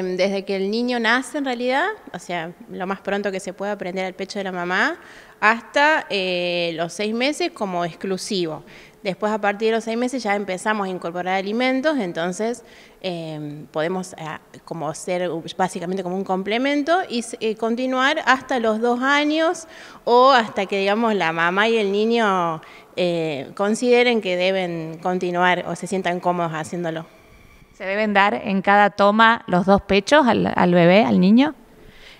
Em, desde que el niño nace en realidad, o sea, lo más pronto que se pueda aprender al pecho de la mamá, hasta eh, los seis meses como exclusivo. Después, a partir de los seis meses, ya empezamos a incorporar alimentos, entonces em, podemos ah, como ser básicamente como un complemento y eh, continuar hasta los dos años o hasta que, digamos, la mamá y el niño eh, consideren que deben continuar o se sientan cómodos haciéndolo. ¿Se deben dar en cada toma los dos pechos al, bebé, al niño?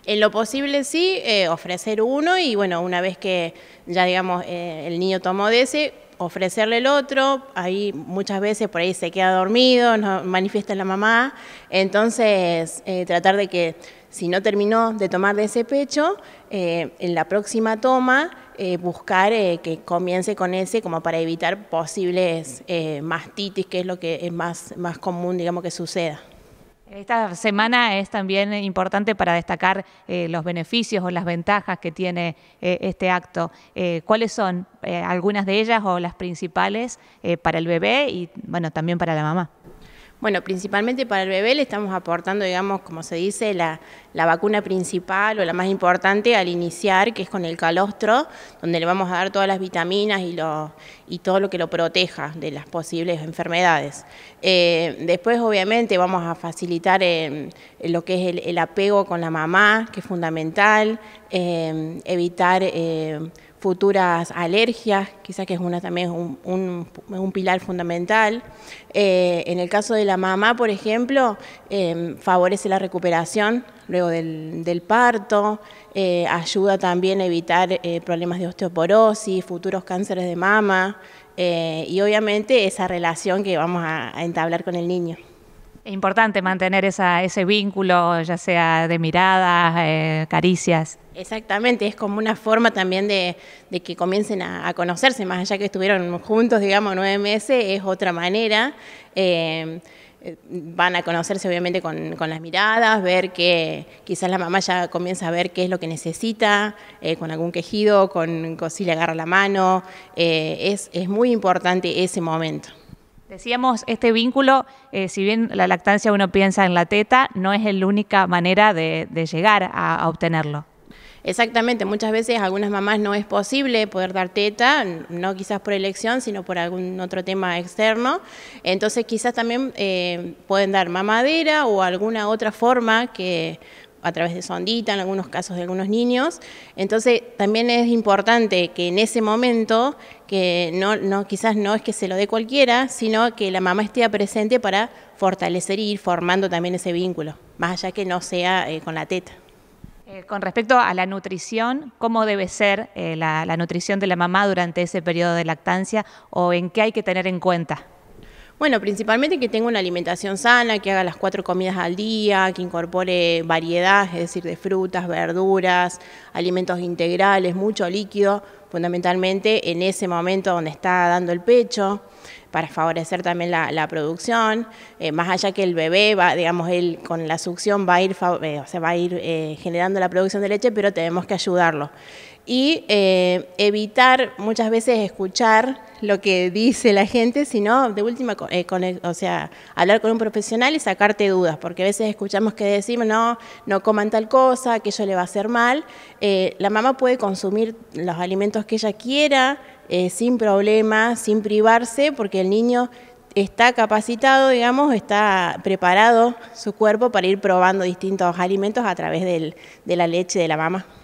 En lo posible sí, eh, ofrecer uno y bueno, una vez que ya digamos eh, el niño tomó de ese, ofrecerle el otro, ahí muchas veces por ahí se queda dormido, no manifiesta la mamá, entonces eh, tratar de que si no terminó de tomar de ese pecho, eh, en la próxima toma eh, buscar eh, que comience con ese como para evitar posibles mastitis, que es lo que es más, más común, digamos, que suceda. Esta semana es también importante para destacar los beneficios o las ventajas que tiene este acto. ¿Cuáles son algunas de ellas o las principales para el bebé y bueno, también para la mamá? Bueno, principalmente para el bebé le estamos aportando, digamos, como se dice, la, vacuna principal o la más importante al iniciar, que es con el calostro, donde le vamos a dar todas las vitaminas y, todo lo que lo proteja de las posibles enfermedades. Eh, después, obviamente, vamos a facilitar em, lo que es el, apego con la mamá, que es fundamental, em, evitar em, futuras alergias, quizás que es una también un, pilar fundamental. Eh, en el caso de la mamá, por ejemplo, eh, favorece la recuperación luego del, parto, eh, ayuda también a evitar problemas de osteoporosis, futuros cánceres de mama y obviamente esa relación que vamos a entablar con el niño. Es Importante mantener ese vínculo, ya sea de miradas, eh, caricias. Exactamente, es como una forma también de, que comiencen a, conocerse, más allá que estuvieron juntos, digamos, nueve meses, es otra manera. Eh, van a conocerse obviamente con, las miradas, ver que quizás la mamá ya comienza a ver qué es lo que necesita, eh, con algún quejido, con, si le agarra la mano. es muy importante ese momento. Decíamos, este vínculo, eh, si bien la lactancia uno piensa en la teta, no es la única manera de, llegar a, obtenerlo. Exactamente, muchas veces algunas mamás no es posible poder dar teta, no quizás por elección, sino por algún otro tema externo. Entonces quizás también eh, pueden dar mamadera o alguna otra forma que a través de sondita, en algunos casos de algunos niños. Entonces también es importante que en ese momento, que no, quizás no es que se lo dé cualquiera, sino que la mamá esté presente para fortalecer y ir formando también ese vínculo, más allá que no sea eh, con la teta. Eh, con respecto a la nutrición, ¿cómo debe ser eh, la, la nutrición de la mamá durante ese periodo de lactancia o en qué hay que tener en cuenta? Bueno, principalmente que tenga una alimentación sana, que haga las cuatro comidas al día, que incorpore variedad, es decir, de frutas, verduras, alimentos integrales, mucho líquido, fundamentalmente en ese momento donde está dando el pecho para favorecer también la, producción, eh, más allá que el bebé va, digamos, él con la succión va a ir, eh, o sea, va a ir eh, generando la producción de leche, pero tenemos que ayudarlo. Y evitar muchas veces escuchar lo que dice la gente, sino de última, o sea, hablar con un profesional y sacarte dudas, porque a veces escuchamos que decimos, no, no coman tal cosa, que eso le va a hacer mal. la mamá puede consumir los alimentos que ella quiera, eh, sin problemas, sin privarse, porque el niño está capacitado, digamos, está preparado su cuerpo para ir probando distintos alimentos a través de la leche de la mamá.